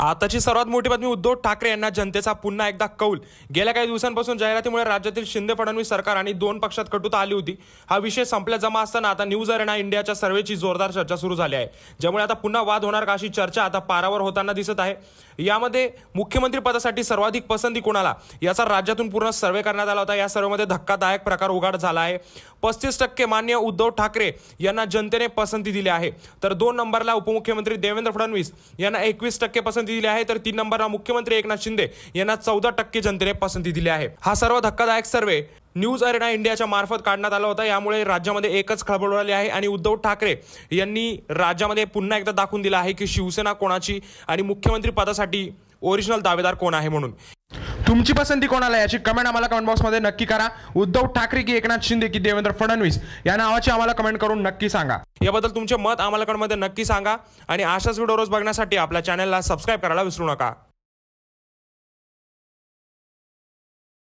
आताची सर्वात मोठी बातमी उद्धव ठाकरे यांना जनतेचा पुन्हा एकदा कौल गेल्या काही दिवसांपासून जाहिरातीमुळे राज्यातील शिंदे फडणवीस सरकार आणि दोन पक्षात कटुता आली होती हा विषय संपल्या जमा असताना आता न्यूज अरेना इंडियाच्या सर्वेची जोरदार चर्चा सुरू झाली आहे ज्यामुळे आता पुन्हा वाद होणार का अशी चर्चा आता पारावर होताना दिसत आहे यामध्ये मुख्यमंत्री पदासाठी सर्वाधिक पसंती कोणाला याचा राज्यातून पूर्ण सर्वे करण्यात आला होता या सर्वेमध्ये धक्कादायक प्रकार उघड झाला आहे पस्तीस टक्के मान्य उद्धव ठाकरे यांना जनतेने पसंती दिली आहे तर दोन नंबरला उपमुख्यमंत्री देवेंद्र फडणवीस यांना एकवीस टक्के पसंती पसंती दिली आहे तर तीन नंबरला मुख्यमंत्री एकनाथ शिंदे यांना चौदा टक्के जनतेने पसंती दिली आहे हा सर्व धक्कादायक सर्वे न्यूज अरेना इंडियाच्या मार्फत काढण्यात आला होता यामुळे राज्यामध्ये एकच खळबळ उडाली आहे आणि उद्धव ठाकरे यांनी राज्यामध्ये पुन्हा एकदा दाखवून दिला आहे की शिवसेना कोणाची आणि मुख्यमंत्री पदासाठी ओरिजिनल दावेदार कोण आहे म्हणून तुमची पसंती कोणाला याची कमेंट आम्हाला कमेंट बॉक्समध्ये नक्की करा उद्धव ठाकरे की एकनाथ शिंदे की देवेंद्र फडणवीस या नावाची आम्हाला कमेंट करून नक्की सांगा याबद्दल तुमचे मत आम्हाला कमेंटमध्ये नक्की सांगा आणि अशाच व्हिडिओ रोज बघण्यासाठी आपल्या चॅनलला सबस्क्राईब करायला विसरू नका